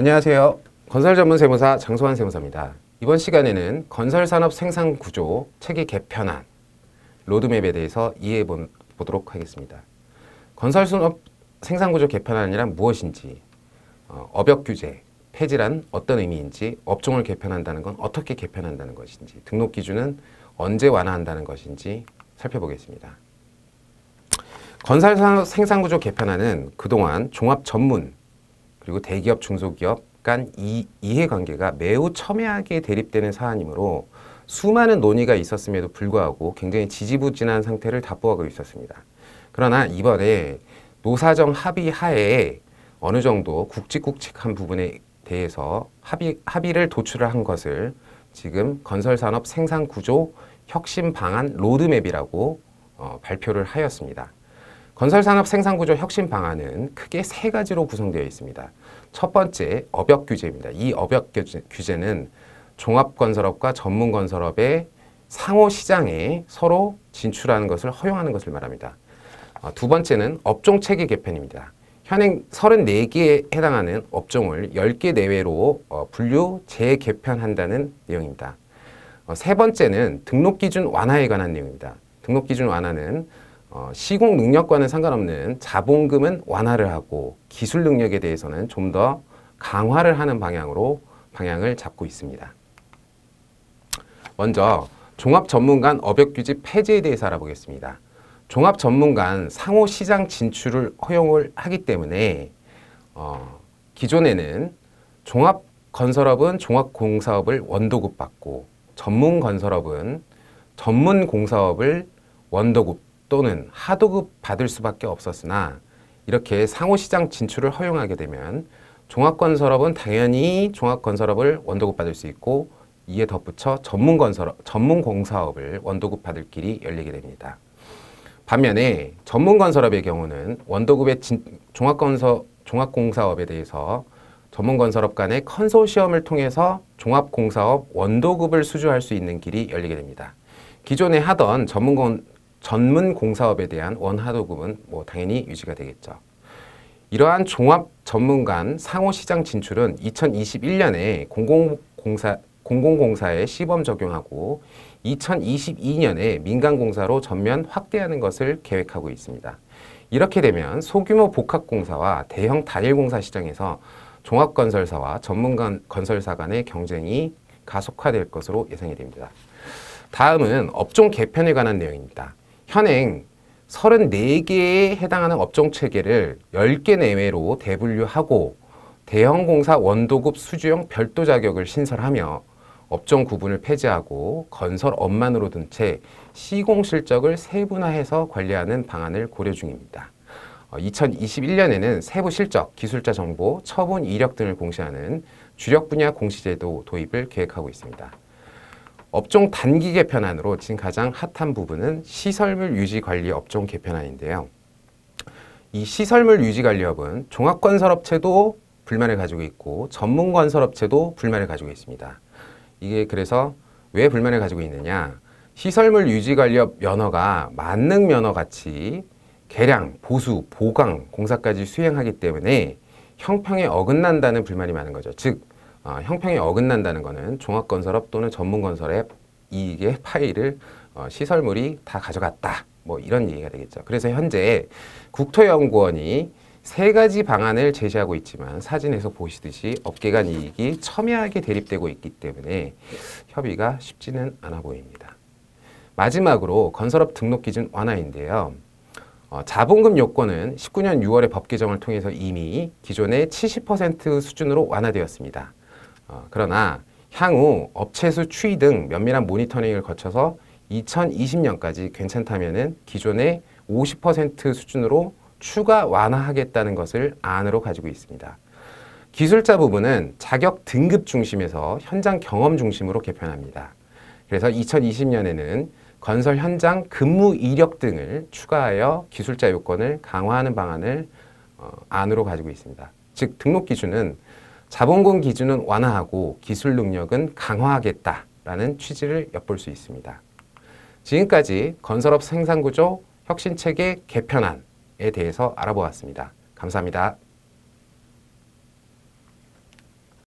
안녕하세요. 건설 전문 세무사 장소환 세무사입니다. 이번 시간에는 건설산업 생산구조 체계 개편안 로드맵에 대해서 이해해 보도록 하겠습니다. 건설산업 생산구조 개편안이란 무엇인지, 어, 업역 규제, 폐지란 어떤 의미인지, 업종을 개편한다는 건 어떻게 개편한다는 것인지, 등록 기준은 언제 완화한다는 것인지 살펴보겠습니다. 건설산업 생산구조 개편안은 그동안 종합 전문 그리고 대기업 중소기업 간 이, 이해관계가 매우 첨예하게 대립되는 사안이므로 수많은 논의가 있었음에도 불구하고 굉장히 지지부진한 상태를 답보하고 있었습니다. 그러나 이번에 노사정 합의 하에 어느 정도 국직국직한 부분에 대해서 합의, 합의를 도출을 한 것을 지금 건설산업 생산구조 혁신방안 로드맵이라고 어, 발표를 하였습니다. 건설산업 생산구조 혁신 방안은 크게 세 가지로 구성되어 있습니다. 첫 번째, 업역 규제입니다. 이 업역 규제는 종합건설업과 전문건설업의 상호 시장에 서로 진출하는 것을 허용하는 것을 말합니다. 어, 두 번째는 업종 체계 개편입니다. 현행 34개에 해당하는 업종을 10개 내외로 어, 분류, 재개편한다는 내용입니다. 어, 세 번째는 등록 기준 완화에 관한 내용입니다. 등록 기준 완화는 어, 시공 능력과는 상관없는 자본금은 완화를 하고 기술 능력에 대해서는 좀 더 강화를 하는 방향으로 방향을 잡고 있습니다. 먼저 종합전문간 어벽규제 폐지에 대해서 알아보겠습니다. 종합전문간 상호시장 진출을 허용을 하기 때문에 어, 기존에는 종합건설업은 종합공사업을 원도급 받고 전문건설업은 전문공사업을 원도급 또는 하도급 받을 수밖에 없었으나 이렇게 상호시장 진출을 허용하게 되면 종합건설업은 당연히 종합건설업을 원도급 받을 수 있고 이에 덧붙여 전문건설업, 전문공사업을 원도급 받을 길이 열리게 됩니다. 반면에 전문건설업의 경우는 원도급의 진, 종합건설, 종합공사업에 대해서 전문건설업 간의 컨소시엄을 통해서 종합공사업 원도급을 수주할 수 있는 길이 열리게 됩니다. 기존에 하던 전문건, 전문 공사업에 대한 원하도급은 뭐 당연히 유지가 되겠죠. 이러한 종합 전문 관 상호 시장 진출은 2021년에 공공공사 공공공사에 시범 적용하고 2022년에 민간공사로 전면 확대하는 것을 계획하고 있습니다. 이렇게 되면 소규모 복합공사와 대형 단일공사 시장에서 종합건설사와 전문 관 건설사 간의 경쟁이 가속화될 것으로 예상이 됩니다. 다음은 업종 개편에 관한 내용입니다. 현행 34개에 해당하는 업종 체계를 10개 내외로 대분류하고 대형공사 원도급 수주형 별도 자격을 신설하며 업종 구분을 폐지하고 건설 업만으로 둔 채 시공 실적을 세분화해서 관리하는 방안을 고려 중입니다. 2021년에는 어, 세부 실적, 기술자 정보, 처분 이력 등을 공시하는 주력 분야 공시제도 도입을 계획하고 있습니다. 업종 단기 개편안으로 지금 가장 핫한 부분은 시설물 유지 관리 업종 개편안인데요. 이 시설물 유지 관리업은 종합건설업체도 불만을 가지고 있고 전문건설업체도 불만을 가지고 있습니다. 이게 그래서 왜 불만을 가지고 있느냐 시설물 유지 관리업 면허가 만능 면허 같이 개량, 보수, 보강, 공사까지 수행하기 때문에 형평에 어긋난다는 불만이 많은 거죠. 즉 어, 아, 형평에 어긋난다는 것은 종합건설업 또는 전문건설의 이익의 파일을 어, 시설물이 다 가져갔다. 뭐 이런 얘기가 되겠죠. 그래서 현재 국토연구원이 세 가지 방안을 제시하고 있지만 사진에서 보시듯이 업계 간 이익이 첨예하게 대립되고 있기 때문에 협의가 쉽지는 않아 보입니다. 마지막으로 건설업 등록 기준 완화인데요. 어, 자본금 요건은 19년 6월에 법 개정을 통해서 이미 기존의 70% 수준으로 완화되었습니다. 어, 그러나 향후 업체수 추이 등 면밀한 모니터링을 거쳐서 2020년까지 괜찮다면 기존의 50% 수준으로 추가 완화하겠다는 것을 안으로 가지고 있습니다. 기술자 부분은 자격 등급 중심에서 현장 경험 중심으로 개편합니다. 그래서 2020년에는 건설 현장 근무 이력 등을 추가하여 기술자 요건을 강화하는 방안을 어, 안으로 가지고 있습니다. 즉 등록 기준은 자본금 기준은 완화하고 기술 능력은 강화하겠다라는 취지를 엿볼 수 있습니다. 지금까지 건설업 생산구조 혁신체계 개편안에 대해서 알아보았습니다. 감사합니다.